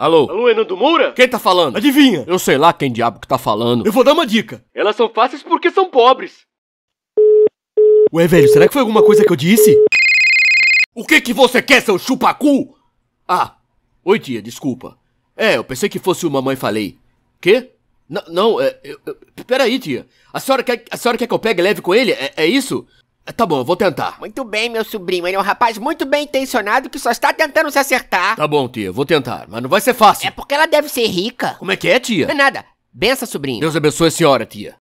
Alô? Alô, Enando Moura? Quem tá falando? Adivinha? Eu sei lá quem diabo que tá falando. Eu vou dar uma dica. Elas são fáceis porque são pobres. Ué, velho, será que foi alguma coisa que eu disse? O que que você quer, seu chupacu? Ah, oi tia, desculpa. É, eu pensei que fosse uma mãe falei. Quê? N não, é... Eu, eu, peraí, tia. A senhora, quer, a senhora quer que eu pegue leve com ele? É, é isso? É, tá bom, vou tentar. Muito bem, meu sobrinho. Ele é um rapaz muito bem intencionado que só está tentando se acertar. Tá bom, tia, vou tentar, mas não vai ser fácil. É porque ela deve ser rica. Como é que é, tia? não É nada. Bença, sobrinho. Deus abençoe a senhora, tia.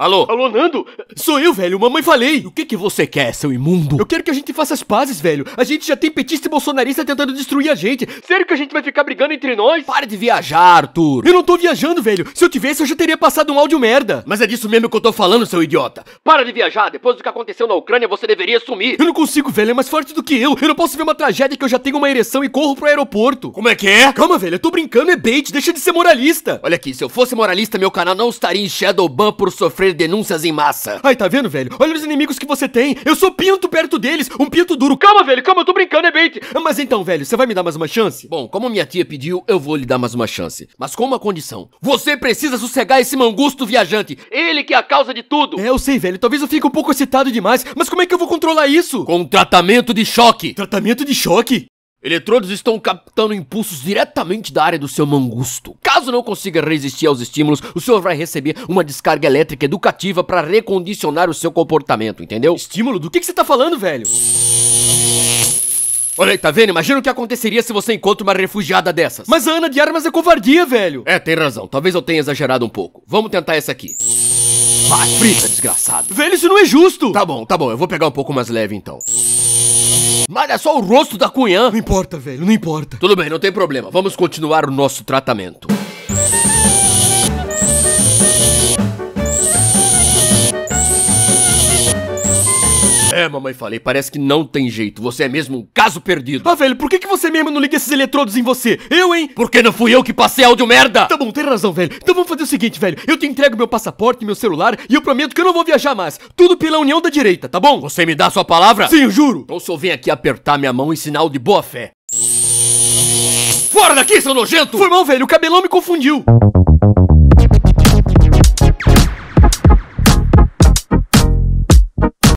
Alô? Alô, Nando? Sou eu, velho. Mamãe falei. O que que você quer, seu imundo? Eu quero que a gente faça as pazes, velho. A gente já tem petista e bolsonarista tentando destruir a gente. Sério que a gente vai ficar brigando entre nós? Para de viajar, Arthur. Eu não tô viajando, velho. Se eu tivesse, eu já teria passado um áudio merda. Mas é disso mesmo que eu tô falando, seu idiota. Para de viajar. Depois do que aconteceu na Ucrânia, você deveria sumir. Eu não consigo, velho. É mais forte do que eu. Eu não posso ver uma tragédia que eu já tenho uma ereção e corro pro aeroporto. Como é que é? Calma, velho. Eu tô brincando. É bait. Deixa de ser moralista. Olha aqui. Se eu fosse moralista, meu canal não estaria em Shadowban por sofrer sofrer denúncias em massa. Ai, tá vendo, velho? Olha os inimigos que você tem. Eu sou pinto perto deles, um pinto duro. Calma, velho, calma, eu tô brincando, é bait. Mas então, velho, você vai me dar mais uma chance? Bom, como minha tia pediu, eu vou lhe dar mais uma chance. Mas com uma condição. Você precisa sossegar esse mangusto viajante. Ele que é a causa de tudo. É, eu sei, velho. Talvez eu fique um pouco excitado demais, mas como é que eu vou controlar isso? Com um tratamento de choque. Tratamento de choque? Eletrodos estão captando impulsos diretamente da área do seu mangusto. Caso não consiga resistir aos estímulos, o senhor vai receber uma descarga elétrica educativa para recondicionar o seu comportamento, entendeu? Estímulo? Do que, que você tá falando, velho? Olha aí, tá vendo? Imagina o que aconteceria se você encontra uma refugiada dessas. Mas a Ana de Armas é covardia, velho. É, tem razão. Talvez eu tenha exagerado um pouco. Vamos tentar essa aqui. Vai, frita, desgraçado. Velho, isso não é justo. Tá bom, tá bom. Eu vou pegar um pouco mais leve, então. Malha só o rosto da Cunhã. Não importa, velho, não importa. Tudo bem, não tem problema. Vamos continuar o nosso tratamento. É, mamãe, falei, parece que não tem jeito. Você é mesmo um caso perdido. Ah, velho, por que, que você mesmo não liga esses eletrodos em você? Eu, hein? Porque não fui eu que passei áudio merda! Tá bom, tem razão, velho. Então vamos fazer o seguinte, velho. Eu te entrego meu passaporte, meu celular e eu prometo que eu não vou viajar mais. Tudo pela união da direita, tá bom? Você me dá a sua palavra? Sim, eu juro. Então só vem aqui apertar minha mão em é sinal de boa fé. Fora daqui, seu nojento! Foi mal, velho. O cabelão me confundiu.